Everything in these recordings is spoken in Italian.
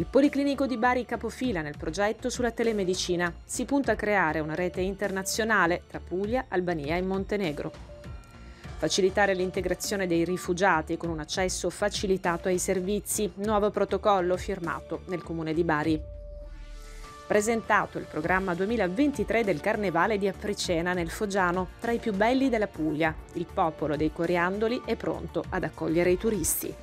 Il Policlinico di Bari capofila nel progetto sulla telemedicina. Si punta a creare una rete internazionale tra Puglia, Albania e Montenegro. Facilitare l'integrazione dei rifugiati con un accesso facilitato ai servizi, nuovo protocollo firmato nel comune di Bari. Presentato il programma 2023 del Carnevale di Aprecena nel Foggiano, tra i più belli della Puglia. Il popolo dei coriandoli è pronto ad accogliere i turisti.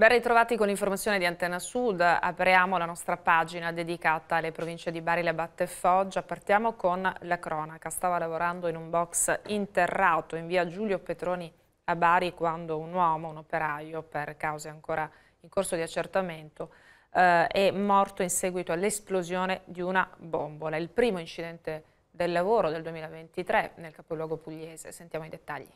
Ben ritrovati con l'informazione di Antena Sud, apriamo la nostra pagina dedicata alle province di Bari, Lebatte e Foggia. Partiamo con la cronaca. Stava lavorando in un box interrato in via Giulio Petroni a Bari quando un uomo, un operaio, per cause ancora in corso di accertamento, eh, è morto in seguito all'esplosione di una bombola. Il primo incidente del lavoro del 2023 nel capoluogo pugliese. Sentiamo i dettagli.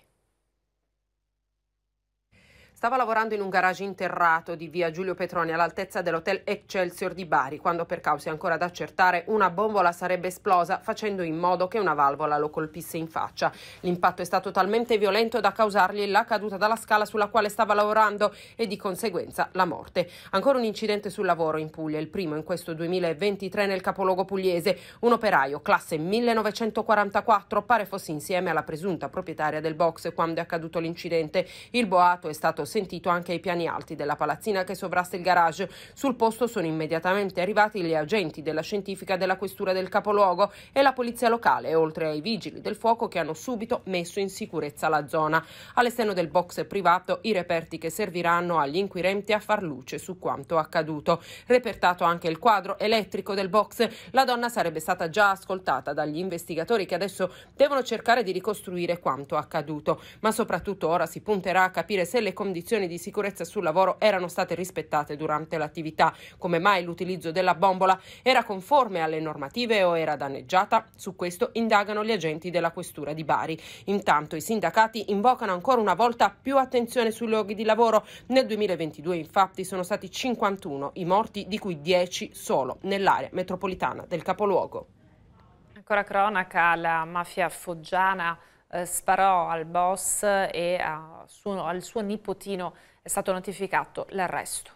Stava lavorando in un garage interrato di via Giulio Petroni all'altezza dell'hotel Excelsior di Bari, quando per cause ancora da accertare una bombola sarebbe esplosa facendo in modo che una valvola lo colpisse in faccia. L'impatto è stato talmente violento da causargli la caduta dalla scala sulla quale stava lavorando e di conseguenza la morte. Ancora un incidente sul lavoro in Puglia, il primo in questo 2023 nel capoluogo pugliese. Un operaio, classe 1944, pare fosse insieme alla presunta proprietaria del box quando è accaduto l'incidente. Il boato è stato consentito anche ai piani alti della palazzina che sovrasta il garage. Sul posto sono immediatamente arrivati gli agenti della scientifica della questura del capoluogo e la polizia locale, oltre ai vigili del fuoco che hanno subito messo in sicurezza la zona. All'esterno del box privato i reperti che serviranno agli inquirenti a far luce su quanto accaduto. Repertato anche il quadro elettrico del box, la donna sarebbe stata già ascoltata dagli investigatori che adesso devono cercare di ricostruire quanto accaduto, ma soprattutto ora si punterà a capire se le condizioni condizioni di sicurezza sul lavoro erano state rispettate durante l'attività, come mai l'utilizzo della bombola era conforme alle normative o era danneggiata? Su questo indagano gli agenti della Questura di Bari. Intanto i sindacati invocano ancora una volta più attenzione sui luoghi di lavoro. Nel 2022 infatti sono stati 51 i morti, di cui 10 solo nell'area metropolitana del capoluogo. Ancora cronaca, la mafia foggiana eh, sparò al boss e a, su, al suo nipotino è stato notificato l'arresto.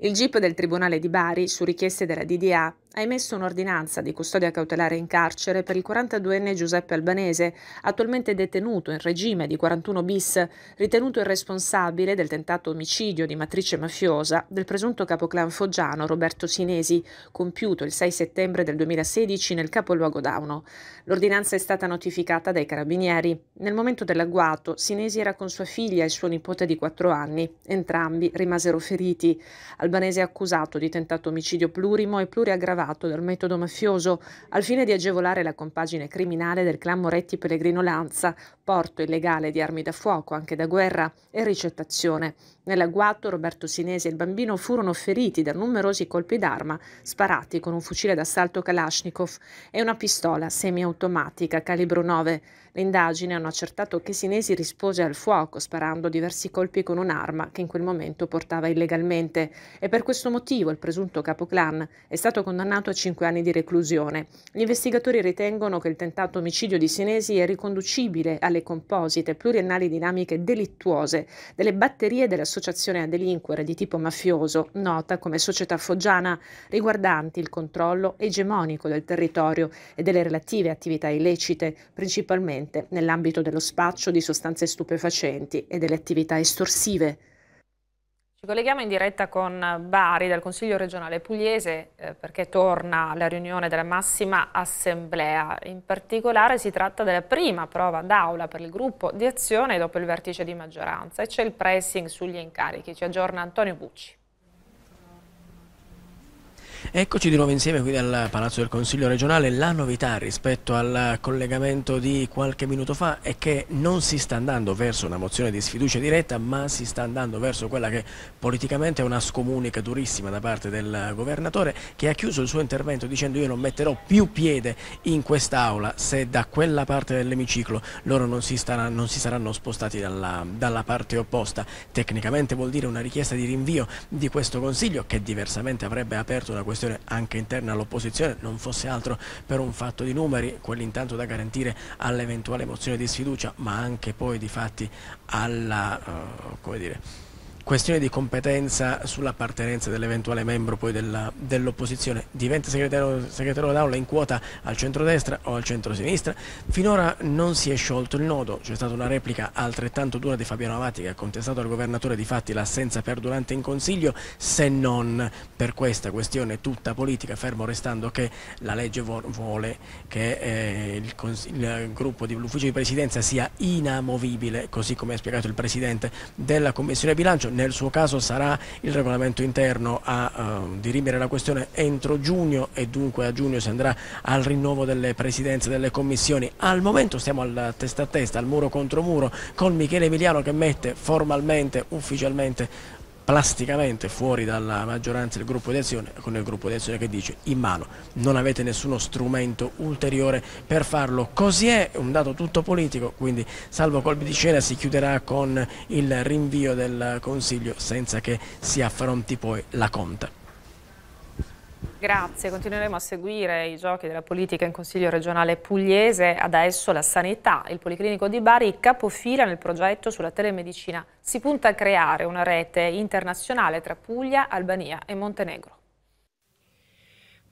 Il GIP del Tribunale di Bari, su richieste della DDA, ha emesso un'ordinanza di custodia cautelare in carcere per il 42enne Giuseppe Albanese, attualmente detenuto in regime di 41 bis, ritenuto il responsabile del tentato omicidio di matrice mafiosa del presunto capoclan foggiano Roberto Sinesi, compiuto il 6 settembre del 2016 nel capoluogo Dauno. L'ordinanza è stata notificata dai carabinieri. Nel momento dell'agguato, Sinesi era con sua figlia e suo nipote di 4 anni. Entrambi rimasero feriti. Albanese è accusato di tentato omicidio plurimo e pluriaggravato derivato dal metodo mafioso al fine di agevolare la compagine criminale del clan Moretti Pellegrino Lanza, porto illegale di armi da fuoco, anche da guerra, e ricettazione. Nell'agguato Roberto Sinesi e il bambino furono feriti da numerosi colpi d'arma sparati con un fucile d'assalto Kalashnikov e una pistola semiautomatica calibro 9. Le indagini hanno accertato che Sinesi rispose al fuoco sparando diversi colpi con un'arma che in quel momento portava illegalmente e per questo motivo il presunto capoclan è stato condannato a 5 anni di reclusione. Gli investigatori ritengono che il tentato omicidio di Sinesi è riconducibile alle alle composite pluriennali dinamiche delittuose delle batterie dell'associazione a delinquere di tipo mafioso, nota come società foggiana, riguardanti il controllo egemonico del territorio e delle relative attività illecite, principalmente nell'ambito dello spaccio di sostanze stupefacenti e delle attività estorsive. Ci colleghiamo in diretta con Bari dal Consiglio regionale pugliese eh, perché torna la riunione della massima assemblea. In particolare si tratta della prima prova d'aula per il gruppo di azione dopo il vertice di maggioranza e c'è il pressing sugli incarichi. Ci aggiorna Antonio Bucci. Eccoci di nuovo insieme qui dal Palazzo del Consiglio regionale. La novità rispetto al collegamento di qualche minuto fa è che non si sta andando verso una mozione di sfiducia diretta, ma si sta andando verso quella che politicamente è una scomunica durissima da parte del governatore che ha chiuso il suo intervento dicendo io non metterò più piede in quest'aula se da quella parte dell'emiciclo loro non si, staranno, non si saranno spostati dalla, dalla parte opposta. Tecnicamente vuol dire una richiesta di rinvio di questo Consiglio che diversamente avrebbe aperto una questione situazione anche interna all'opposizione, non fosse altro per un fatto di numeri, quell'intanto da garantire all'eventuale mozione di sfiducia, ma anche poi di fatti alla, uh, come dire, questione di competenza sull'appartenenza dell'eventuale membro dell'opposizione diventa segretario, segretario d'aula in quota al centro-destra o al centro-sinistra finora non si è sciolto il nodo c'è stata una replica altrettanto dura di Fabiano Avati che ha contestato al governatore di fatti l'assenza perdurante in consiglio se non per questa questione tutta politica fermo restando che la legge vuole che eh, il, il gruppo dell'ufficio di presidenza sia inamovibile così come ha spiegato il presidente della commissione bilancio nel suo caso sarà il regolamento interno a eh, dirimere la questione entro giugno e dunque a giugno si andrà al rinnovo delle presidenze delle commissioni. Al momento stiamo al testa a testa, al muro contro muro con Michele Emiliano che mette formalmente, ufficialmente plasticamente fuori dalla maggioranza del gruppo di azione con il gruppo di azione che dice in mano non avete nessuno strumento ulteriore per farlo così è un dato tutto politico quindi salvo colpi di scena si chiuderà con il rinvio del Consiglio senza che si affronti poi la conta Grazie, continueremo a seguire i giochi della politica in Consiglio regionale pugliese. Adesso la sanità. Il Policlinico di Bari capofila nel progetto sulla telemedicina. Si punta a creare una rete internazionale tra Puglia, Albania e Montenegro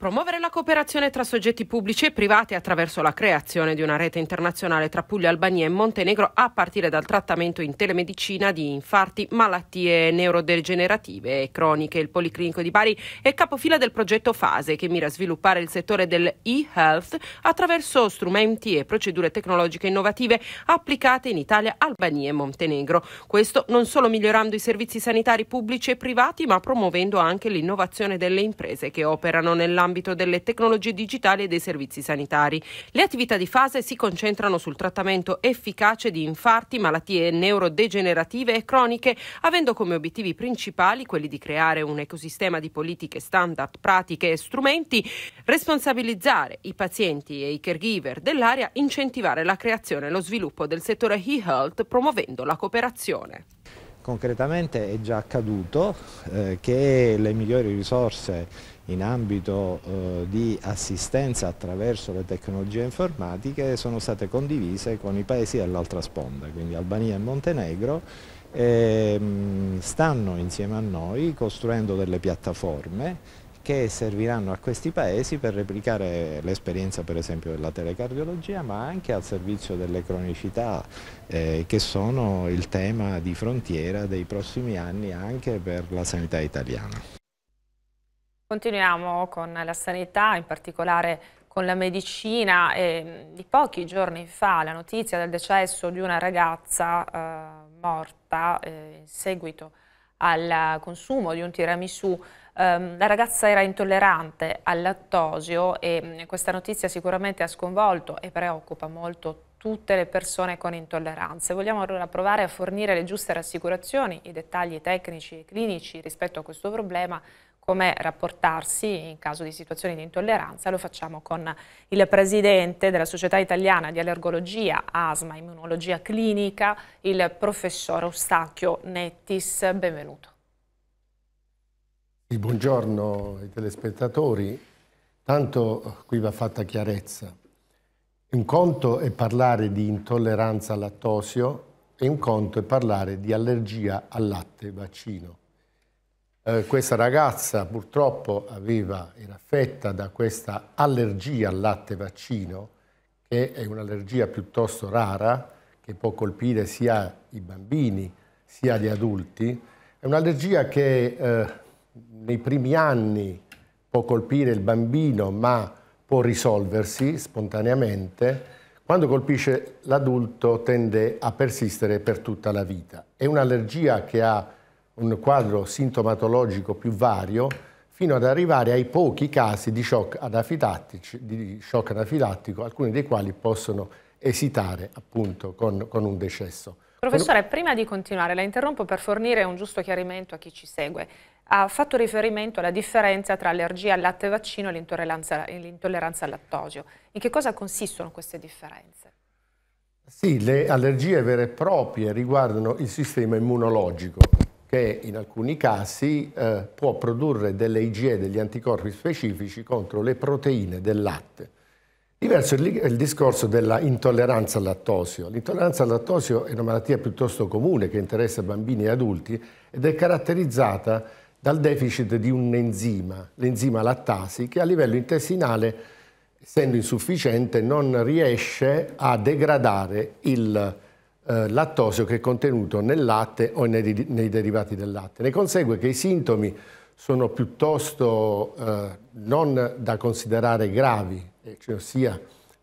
promuovere la cooperazione tra soggetti pubblici e privati attraverso la creazione di una rete internazionale tra Puglia, Albania e Montenegro a partire dal trattamento in telemedicina di infarti, malattie neurodegenerative e croniche. Il Policlinico di Bari è capofila del progetto Fase che mira a sviluppare il settore dell'e-health attraverso strumenti e procedure tecnologiche innovative applicate in Italia, Albania e Montenegro. Questo non solo migliorando i servizi sanitari pubblici e privati ma promuovendo anche l'innovazione delle imprese che operano nell'ambito nell'ambito delle tecnologie digitali e dei servizi sanitari. Le attività di fase si concentrano sul trattamento efficace di infarti, malattie neurodegenerative e croniche, avendo come obiettivi principali quelli di creare un ecosistema di politiche standard, pratiche e strumenti, responsabilizzare i pazienti e i caregiver dell'area, incentivare la creazione e lo sviluppo del settore e-health promuovendo la cooperazione. Concretamente è già accaduto eh, che le migliori risorse in ambito eh, di assistenza attraverso le tecnologie informatiche sono state condivise con i paesi dell'altra sponda, quindi Albania e Montenegro, e, mh, mm, stanno insieme a noi costruendo delle piattaforme che serviranno a questi paesi per replicare l'esperienza per esempio della telecardiologia ma anche al servizio delle cronicità eh, che sono il tema di frontiera dei prossimi anni anche per la sanità italiana. Continuiamo con la sanità, in particolare con la medicina. E mm, di pochi giorni fa la notizia del decesso di una ragazza eh, morta eh, in seguito al consumo di un tiramisù. Eh, la ragazza era intollerante al lattosio e mm, questa notizia sicuramente ha sconvolto e preoccupa molto tutte le persone con intolleranze. Vogliamo allora provare a fornire le giuste rassicurazioni, i dettagli tecnici e clinici rispetto a questo problema come rapportarsi in caso di situazioni di intolleranza, lo facciamo con il presidente della Società Italiana di Allergologia, Asma, e Immunologia Clinica, il professor Eustachio Nettis. Benvenuto. Buongiorno ai telespettatori. Tanto qui va fatta chiarezza. Un conto è parlare di intolleranza al lattosio e un conto è parlare di allergia al latte vaccino. Eh, questa ragazza purtroppo aveva, era affetta da questa allergia al latte vaccino, che è un'allergia piuttosto rara, che può colpire sia i bambini sia gli adulti. È un'allergia che eh, nei primi anni può colpire il bambino, ma può risolversi spontaneamente. Quando colpisce l'adulto tende a persistere per tutta la vita. È un'allergia che ha un quadro sintomatologico più vario fino ad arrivare ai pochi casi di shock, di shock anafilattico, alcuni dei quali possono esitare appunto con, con un decesso. Professore, prima di continuare, la interrompo per fornire un giusto chiarimento a chi ci segue. Ha fatto riferimento alla differenza tra allergia al latte vaccino e l'intolleranza al lattosio. In che cosa consistono queste differenze? Sì, le allergie vere e proprie riguardano il sistema immunologico, che in alcuni casi eh, può produrre delle IgE, degli anticorpi specifici contro le proteine del latte. Diverso è il, discorso dell'intolleranza al lattosio. L'intolleranza al lattosio è una malattia piuttosto comune che interessa bambini e adulti ed è caratterizzata dal deficit di un enzima, l'enzima lattasi, che a livello intestinale, essendo insufficiente, non riesce a degradare il eh, lattosio che è contenuto nel latte o nei, nei, derivati del latte. Ne consegue che i sintomi sono piuttosto eh, non da considerare gravi, cioè ossia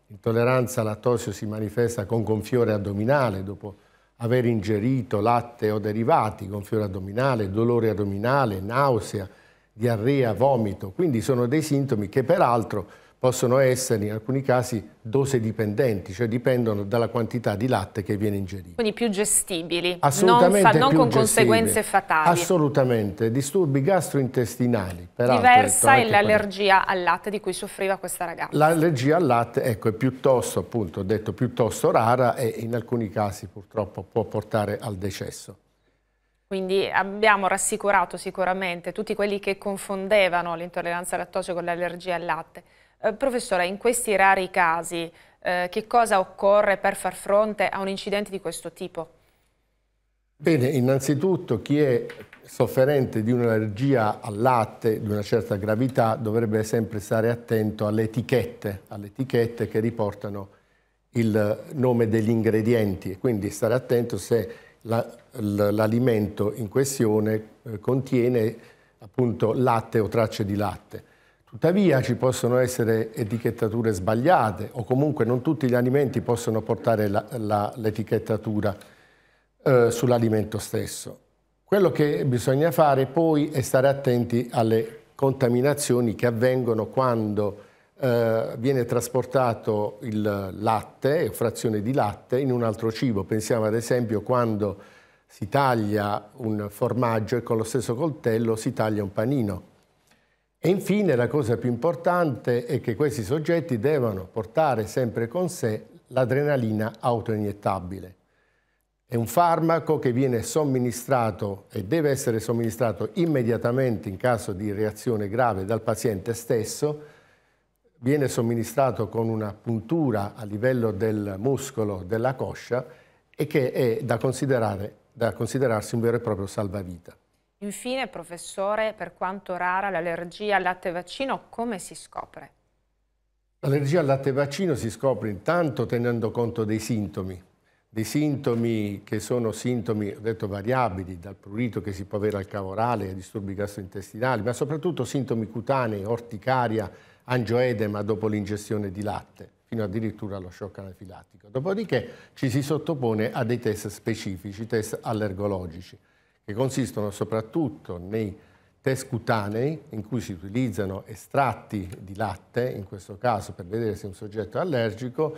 l'intolleranza al lattosio si manifesta con gonfiore addominale dopo aver ingerito latte o derivati, gonfiore addominale, dolore addominale, nausea, diarrea, vomito. Quindi sono dei sintomi che peraltro possono essere in alcuni casi dose dipendenti, cioè dipendono dalla quantità di latte che viene ingerito. Quindi più gestibili, Assolutamente non, fa, non più con gestibili. conseguenze fatali. Assolutamente, disturbi gastrointestinali. Ecco, Diversa è l'allergia al latte di cui soffriva questa ragazza. L'allergia al latte ecco, è piuttosto, appunto, ho detto piuttosto rara e in alcuni casi purtroppo può portare al decesso. Quindi abbiamo rassicurato sicuramente tutti quelli che confondevano l'intolleranza al lattosio con l'allergia al latte. Eh, professore, in questi rari casi eh, che cosa occorre per far fronte a un incidente di questo tipo? Bene, innanzitutto chi è sofferente di un'allergia al latte di una certa gravità dovrebbe sempre stare attento alle etichette, alle etichette che riportano il nome degli ingredienti e quindi stare attento se l'alimento la, in questione eh, contiene appunto latte o tracce di latte. Tuttavia ci possono essere etichettature sbagliate o comunque non tutti gli alimenti possono portare l'etichettatura eh, sull'alimento stesso. Quello che bisogna fare poi è stare attenti alle contaminazioni che avvengono quando eh, viene trasportato il latte o frazione di latte in un altro cibo. Pensiamo ad esempio quando si taglia un formaggio e con lo stesso coltello si taglia un panino e infine la cosa più importante è che questi soggetti devono portare sempre con sé l'adrenalina autoiniettabile. È un farmaco che viene somministrato e deve essere somministrato immediatamente in caso di reazione grave dal paziente stesso, viene somministrato con una puntura a livello del muscolo della coscia e che è da, da considerarsi un vero e proprio salvavita. Infine, professore, per quanto rara l'allergia al latte vaccino, come si scopre? L'allergia al latte vaccino si scopre intanto tenendo conto dei sintomi, dei sintomi che sono sintomi, ho detto, variabili, dal prurito che si può avere al cavo orale, ai disturbi gastrointestinali, ma soprattutto sintomi cutanei, orticaria, angioedema dopo l'ingestione di latte, fino addirittura allo shock anafilattico. Dopodiché ci si sottopone a dei test specifici, test allergologici che consistono soprattutto nei test cutanei in cui si utilizzano estratti di latte, in questo caso per vedere se un soggetto è allergico,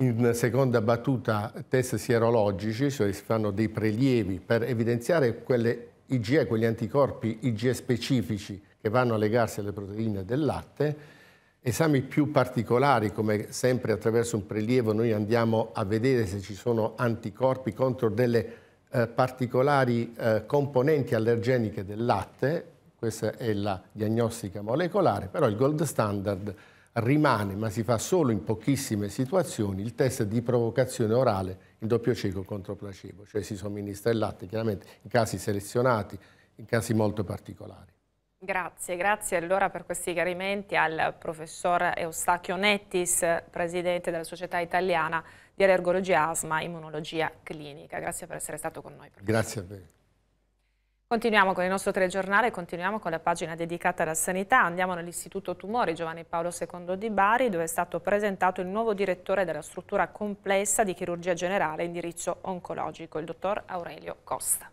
in seconda battuta test sierologici, cioè si fanno dei prelievi per evidenziare quelle IgE, quegli anticorpi IgE specifici che vanno a legarsi alle proteine del latte, esami più particolari, come sempre attraverso un prelievo noi andiamo a vedere se ci sono anticorpi contro delle eh, particolari eh, componenti allergeniche del latte, questa è la diagnostica molecolare, però il gold standard rimane, ma si fa solo in pochissime situazioni, il test di provocazione orale in doppio cieco contro placebo, cioè si somministra il latte chiaramente in casi selezionati, in casi molto particolari. Grazie, grazie allora per questi chiarimenti al professor Eustachio Nettis, presidente della Società Italiana di allergologia, asma, immunologia clinica. Grazie per essere stato con noi. Professor. Grazie a voi. Continuiamo con il nostro telegiornale, continuiamo con la pagina dedicata alla sanità. Andiamo nell'Istituto Tumori Giovanni Paolo II di Bari, dove è stato presentato il nuovo direttore della struttura complessa di chirurgia generale e indirizzo oncologico, il dottor Aurelio Costa.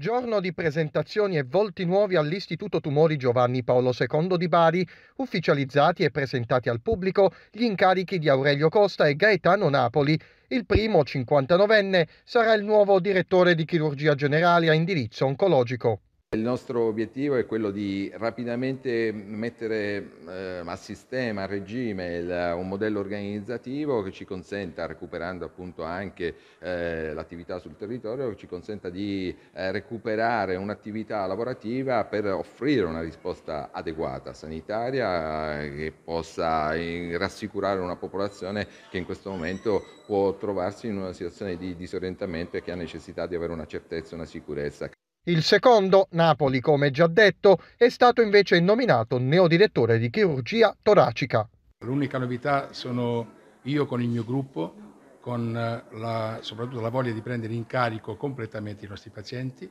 Giorno di presentazioni e volti nuovi all'Istituto Tumori Giovanni Paolo II di Bari, ufficializzati e presentati al pubblico gli incarichi di Aurelio Costa e Gaetano Napoli. Il primo, 59enne, sarà il nuovo direttore di chirurgia generale a indirizzo oncologico. Il nostro obiettivo è quello di rapidamente mettere eh, a sistema, a regime, il, un modello organizzativo che ci consenta, recuperando appunto anche eh, l'attività sul territorio, che ci consenta di eh, recuperare un'attività lavorativa per offrire una risposta adeguata sanitaria che possa eh, rassicurare una popolazione che in questo momento può trovarsi in una situazione di disorientamento e che ha necessità di avere una certezza, una sicurezza. Il secondo, Napoli, come già detto, è stato invece nominato neodirettore di chirurgia toracica. L'unica novità sono io con il mio gruppo, con eh, la, soprattutto la voglia di prendere in carico completamente i nostri pazienti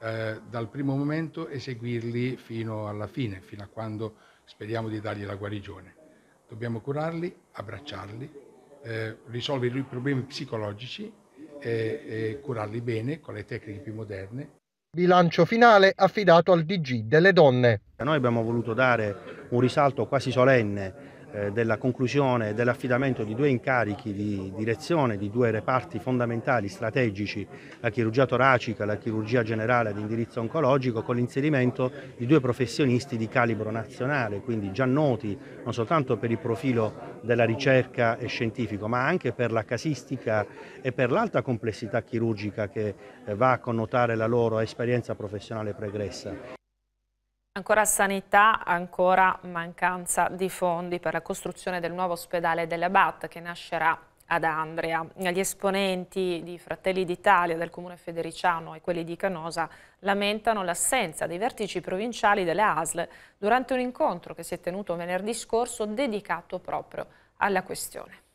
eh, dal primo momento e seguirli fino alla fine, fino a quando speriamo di dargli la guarigione. Dobbiamo curarli, abbracciarli, eh, risolvere i problemi psicologici e, e curarli bene con le tecniche più moderne bilancio finale affidato al DG delle donne. Noi abbiamo voluto dare un risalto quasi solenne eh, della conclusione e dell'affidamento di due incarichi di direzione di due reparti fondamentali strategici, la chirurgia toracica e la chirurgia generale ad indirizzo oncologico, con l'inserimento di due professionisti di calibro nazionale, quindi già noti non soltanto per il profilo della ricerca e scientifico, ma anche per la casistica e per l'alta complessità chirurgica che eh, va a connotare la loro esperienza professionale pregressa. Ancora sanità, ancora mancanza di fondi per la costruzione del nuovo ospedale della BAT che nascerà ad Andrea. Gli esponenti di Fratelli d'Italia del comune federiciano e quelli di Canosa lamentano l'assenza dei vertici provinciali delle ASL durante un incontro che si è tenuto venerdì scorso dedicato proprio alla questione.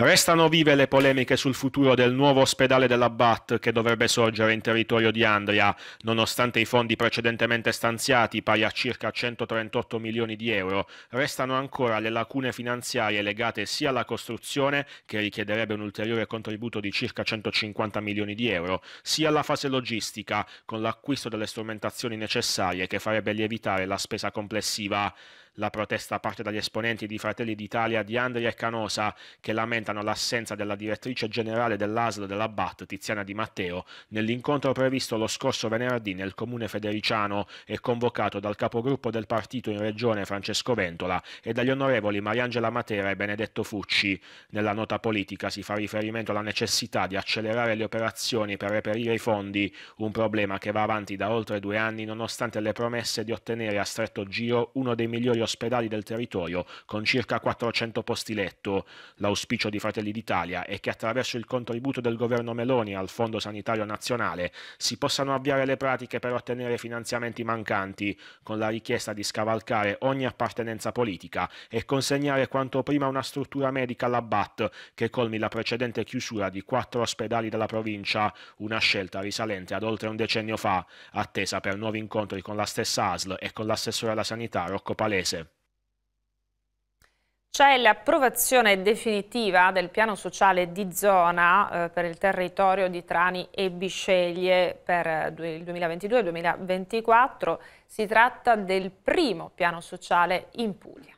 Restano vive le polemiche sul futuro del nuovo ospedale della BAT che dovrebbe sorgere in territorio di Andria, nonostante i fondi precedentemente stanziati, pari a circa 138 milioni di euro, restano ancora le lacune finanziarie legate sia alla costruzione, che richiederebbe un ulteriore contributo di circa 150 milioni di euro, sia alla fase logistica, con l'acquisto delle strumentazioni necessarie che farebbe lievitare la spesa complessiva. La protesta parte dagli esponenti di Fratelli d'Italia di Andrea e Canosa che lamentano l'assenza della direttrice generale dell'ASL della BAT, Tiziana Di Matteo, nell'incontro previsto lo scorso venerdì nel comune federiciano e convocato dal capogruppo del partito in regione Francesco Ventola e dagli onorevoli Mariangela Matera e Benedetto Fucci. Nella nota politica si fa riferimento alla necessità di accelerare le operazioni per reperire i fondi, un problema che va avanti da oltre due anni nonostante le promesse di ottenere a stretto giro uno dei migliori ospedali del territorio con circa 400 posti letto. L'auspicio di Fratelli d'Italia è che attraverso il contributo del governo Meloni al Fondo Sanitario Nazionale si possano avviare le pratiche per ottenere finanziamenti mancanti, con la richiesta di scavalcare ogni appartenenza politica e consegnare quanto prima una struttura medica alla BAT che colmi la precedente chiusura di quattro ospedali della provincia, una scelta risalente ad oltre un decennio fa, attesa per nuovi incontri con la stessa ASL e con l'assessore alla sanità Rocco Palese. C'è l'approvazione definitiva del piano sociale di zona eh, per il territorio di Trani e Bisceglie per eh, il 2022-2024. Si tratta del primo piano sociale in Puglia.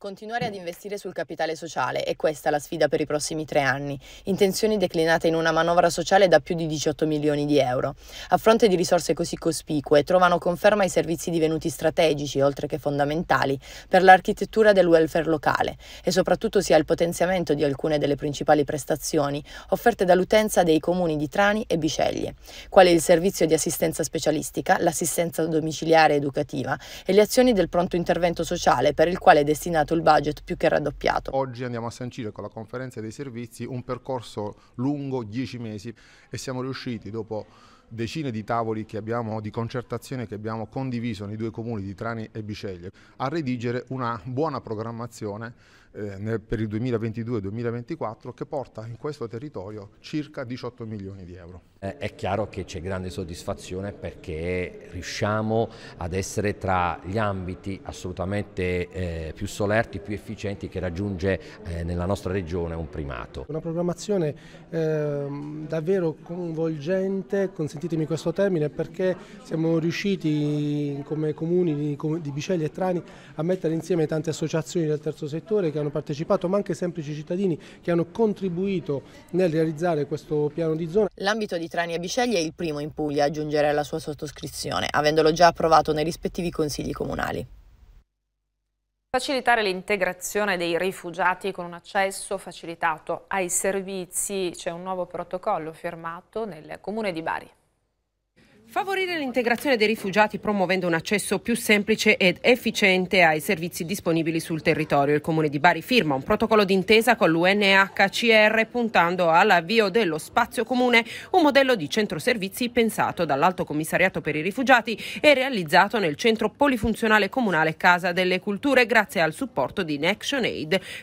Continuare ad investire sul capitale sociale è questa la sfida per i prossimi tre anni, intenzioni declinate in una manovra sociale da più di 18 milioni di euro. A fronte di risorse così cospicue, trovano conferma i servizi divenuti strategici, oltre che fondamentali, per l'architettura del welfare locale e soprattutto sia il potenziamento di alcune delle principali prestazioni offerte dall'utenza dei comuni di Trani e Biceglie, quale il servizio di assistenza specialistica, l'assistenza domiciliare educativa e le azioni del pronto intervento sociale per il quale è destinato raddoppiato il budget, più che raddoppiato. Oggi andiamo a sancire con la conferenza dei servizi un percorso lungo 10 mesi e siamo riusciti dopo decine di tavoli che abbiamo di concertazione che abbiamo condiviso nei due comuni di Trani e Biceglie a redigere una buona programmazione eh, nel, per il 2022-2024 che porta in questo territorio circa 18 milioni di euro. Eh, è chiaro che c'è grande soddisfazione perché riusciamo ad essere tra gli ambiti assolutamente eh, più solerti, più efficienti che raggiunge eh, nella nostra regione un primato. Una programmazione ehm, davvero coinvolgente, consentitemi questo termine, perché siamo riusciti come comuni di, Bicelli e Trani a mettere insieme tante associazioni del terzo settore che hanno partecipato, ma anche semplici cittadini che hanno contribuito nel realizzare questo piano di zona. L'ambito di Trani e Bisceglie è il primo in Puglia a giungere alla sua sottoscrizione, avendolo già approvato nei rispettivi consigli comunali. Facilitare l'integrazione dei rifugiati con un accesso facilitato ai servizi, c'è un nuovo protocollo firmato nel comune di Bari. Favorire l'integrazione dei rifugiati promuovendo un accesso più semplice ed efficiente ai servizi disponibili sul territorio. Il Comune di Bari firma un protocollo d'intesa con l'UNHCR puntando all'avvio dello spazio comune, un modello di centro servizi pensato dall'Alto Commissariato per i Rifugiati e realizzato nel centro polifunzionale comunale Casa delle Culture grazie al supporto di Action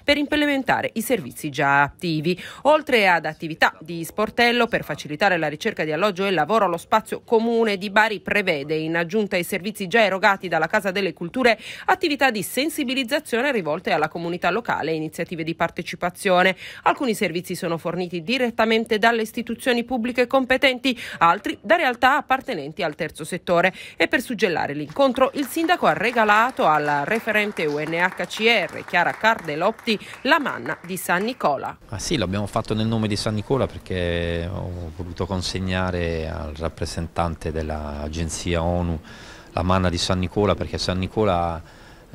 per implementare i servizi già attivi. Oltre ad attività di sportello per facilitare la ricerca di alloggio e lavoro allo spazio comune Comune di Bari prevede, in aggiunta ai servizi già erogati dalla Casa delle Culture, attività di sensibilizzazione rivolte alla comunità locale e iniziative di partecipazione. Alcuni servizi sono forniti direttamente dalle istituzioni pubbliche competenti, altri da realtà appartenenti al terzo settore. E per suggellare l'incontro il sindaco ha regalato alla referente UNHCR Chiara Cardelotti la manna di San Nicola. Ah sì, l'abbiamo fatto nel nome di San Nicola perché ho voluto consegnare al rappresentante parte dell'agenzia ONU la manna di San Nicola perché San Nicola è,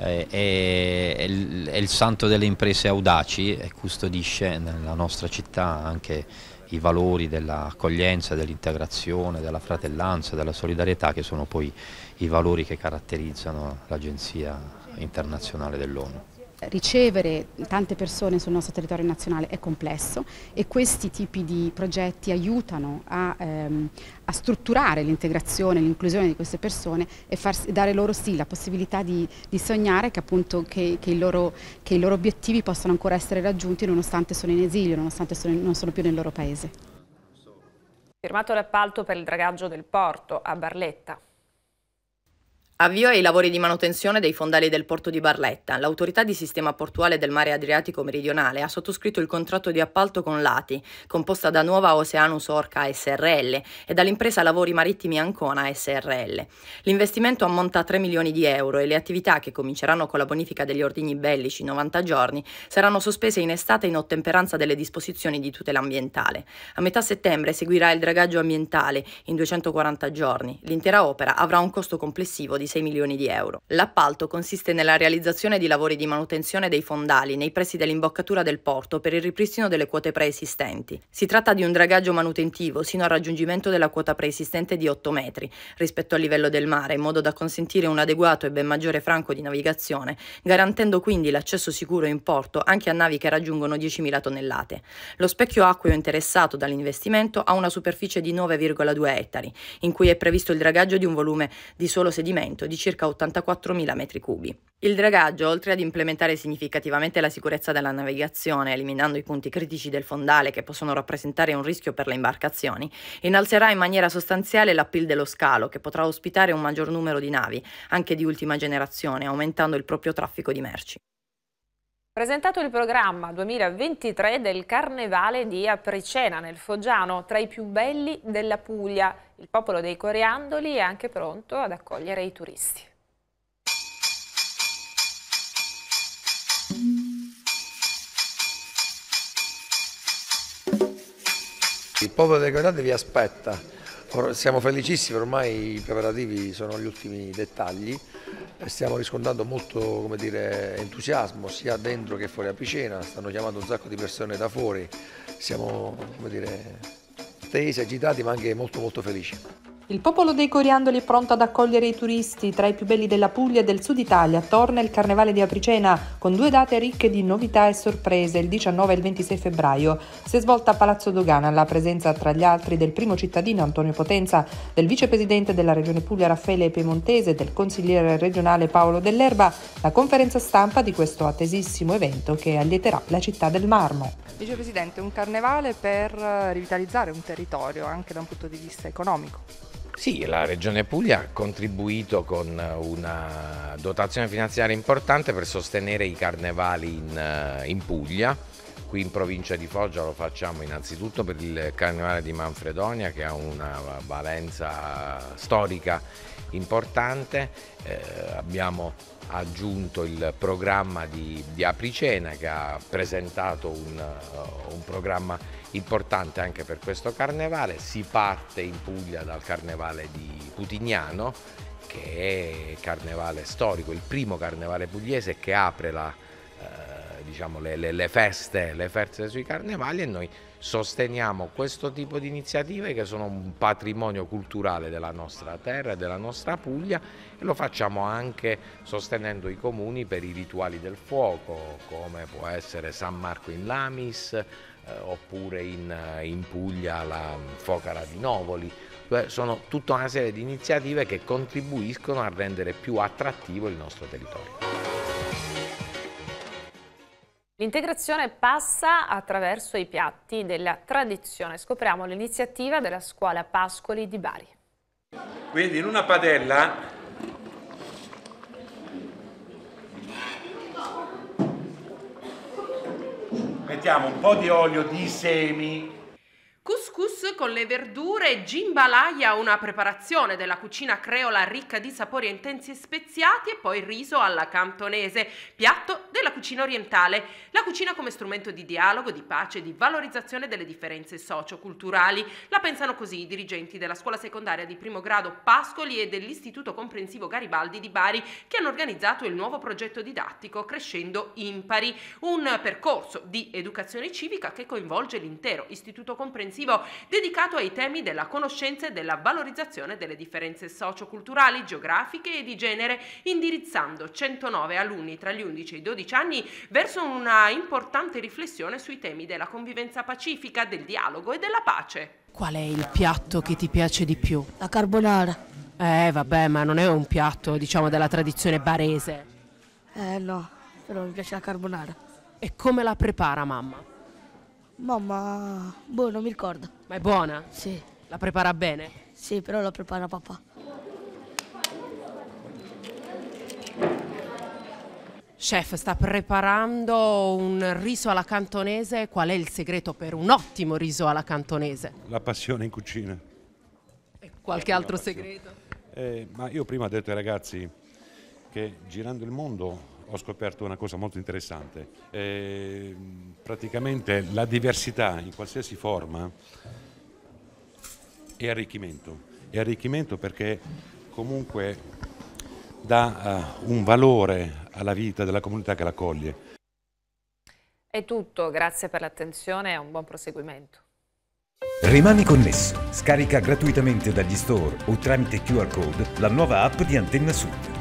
eh, è, è, il, è il santo delle imprese audaci e custodisce nella nostra città anche i valori dell'accoglienza, dell'integrazione, della fratellanza, della solidarietà che sono poi i valori che caratterizzano l'Agenzia internazionale dell'ONU ricevere tante persone sul nostro territorio nazionale è complesso e questi tipi di progetti aiutano a, ehm, a strutturare l'integrazione, l'inclusione di queste persone e far, dare loro sì la possibilità di, di sognare che, appunto, che, che, loro, che, i loro, obiettivi possano ancora essere raggiunti nonostante sono in esilio, nonostante sono, non sono più nel loro paese. Firmato l'appalto per il dragaggio del porto a Barletta. Avvio ai lavori di manutenzione dei fondali del porto di Barletta. L'autorità di sistema portuale del mare Adriatico meridionale ha sottoscritto il contratto di appalto con l'ATI, composta da Nuova Oceanus Orca SRL e dall'impresa Lavori Marittimi Ancona SRL. L'investimento ammonta a 3 milioni di euro e le attività, che cominceranno con la bonifica degli ordigni bellici in 90 giorni, saranno sospese in estate in ottemperanza delle disposizioni di tutela ambientale. A metà settembre seguirà il dragaggio ambientale in 240 giorni. L'intera opera avrà un costo complessivo di 6 milioni di euro. L'appalto consiste nella realizzazione di lavori di manutenzione dei fondali nei pressi dell'imboccatura del porto per il ripristino delle quote preesistenti. Si tratta di un dragaggio manutentivo sino al raggiungimento della quota preesistente di 8 metri rispetto al livello del mare, in modo da consentire un adeguato e ben maggiore franco di navigazione, garantendo quindi l'accesso sicuro in porto anche a navi che raggiungono 10.000 tonnellate. Lo specchio acqueo interessato dall'investimento ha una superficie di 9,2 ettari, in cui è previsto il dragaggio di un volume di solo sedimento all'inquinamento di circa 84.000 metri cubi. Il dragaggio, oltre ad implementare significativamente la sicurezza della navigazione, eliminando i punti critici del fondale che possono rappresentare un rischio per le imbarcazioni, innalzerà in maniera sostanziale l'appeal dello scalo, che potrà ospitare un maggior numero di navi, anche di ultima generazione, aumentando il proprio traffico di merci. Presentato il programma 2023 del Carnevale di Apricena nel Foggiano, tra i più belli della Puglia, il popolo dei coriandoli è anche pronto ad accogliere i turisti. Il popolo dei coriandoli vi aspetta siamo felicissimi, ormai i preparativi sono gli ultimi dettagli, eh, stiamo riscontrando molto dire, entusiasmo sia dentro che fuori a piscina, stanno chiamando un sacco di persone da fuori, siamo dire, tesi, agitati ma anche molto molto felici. Il popolo dei coriandoli è pronto ad accogliere i turisti. Tra i più belli della Puglia e del sud Italia torna il Carnevale di Apricena con due date ricche di novità e sorprese, il 19 e il 26 febbraio. Si è svolta a Palazzo Dogana la presenza tra gli altri del primo cittadino Antonio Potenza, del vicepresidente della Regione Puglia Raffaele Piemontese e del consigliere regionale Paolo Dell'Erba, la conferenza stampa di questo attesissimo evento che allieterà la città del marmo. Vicepresidente, un carnevale per eh, rivitalizzare un territorio anche da un punto di vista economico. Sì, la Regione Puglia ha contribuito con una dotazione finanziaria importante per sostenere i carnevali in, eh, in Puglia. Qui in provincia di Foggia lo facciamo innanzitutto per il carnevale di Manfredonia che ha una valenza storica importante. Eh, abbiamo aggiunto il programma di, di Apricena che ha presentato un, uh, un programma importante anche per questo carnevale. Si parte in Puglia dal carnevale di Putignano, che è carnevale storico, il primo carnevale pugliese che apre la, eh, diciamo le, le, le, feste, le feste sui carnevali e noi sosteniamo questo tipo di iniziative che sono un patrimonio culturale della nostra terra e della nostra Puglia e lo facciamo anche sostenendo i comuni per i rituali del fuoco come può essere San Marco in Lamis, eh, oppure in, eh, in, Puglia la Focara di Novoli. Sono tutta una serie di iniziative che contribuiscono a rendere più attrattivo il nostro territorio. L'integrazione passa attraverso i piatti della tradizione. Scopriamo l'iniziativa della scuola Pascoli di Bari. Quindi in una padella mettiamo un po' di olio di semi Couscous con le verdure, gimbalaya, una preparazione della cucina creola ricca di sapori intensi e speziati e poi riso alla cantonese, piatto della cucina orientale. La cucina come strumento di dialogo, di pace, di valorizzazione delle differenze socioculturali. La pensano così i dirigenti della scuola secondaria di primo grado Pascoli e dell'Istituto Comprensivo Garibaldi di Bari che hanno organizzato il nuovo progetto didattico Crescendo Impari, un percorso di educazione civica che coinvolge l'intero Istituto Comprensivo intensivo dedicato ai temi della conoscenza e della valorizzazione delle differenze socioculturali, geografiche e di genere, indirizzando 109 alunni tra gli 11 e i 12 anni verso una importante riflessione sui temi della convivenza pacifica, del dialogo e della pace. Qual è il piatto che ti piace di più? La carbonara. Eh vabbè, ma non è un piatto, diciamo, della tradizione barese. Eh no, però mi piace la carbonara. E come la prepara mamma? Mamma, boh, non mi ricordo. Ma è buona? Sì. La prepara bene? Sì, però la prepara papà. Chef sta preparando un riso alla cantonese, qual è il segreto per un ottimo riso alla cantonese? La passione in cucina. E qualche altro segreto? Eh, ma io prima ho detto ai ragazzi che girando il mondo ho scoperto una cosa molto interessante. Eh, praticamente la diversità in qualsiasi forma è arricchimento. È arricchimento perché comunque dà uh, un valore alla vita della comunità che l'accoglie. È tutto, grazie per l'attenzione e un buon proseguimento. Rimani connesso. Scarica gratuitamente dagli store o tramite QR code la nuova app di Antenna Sud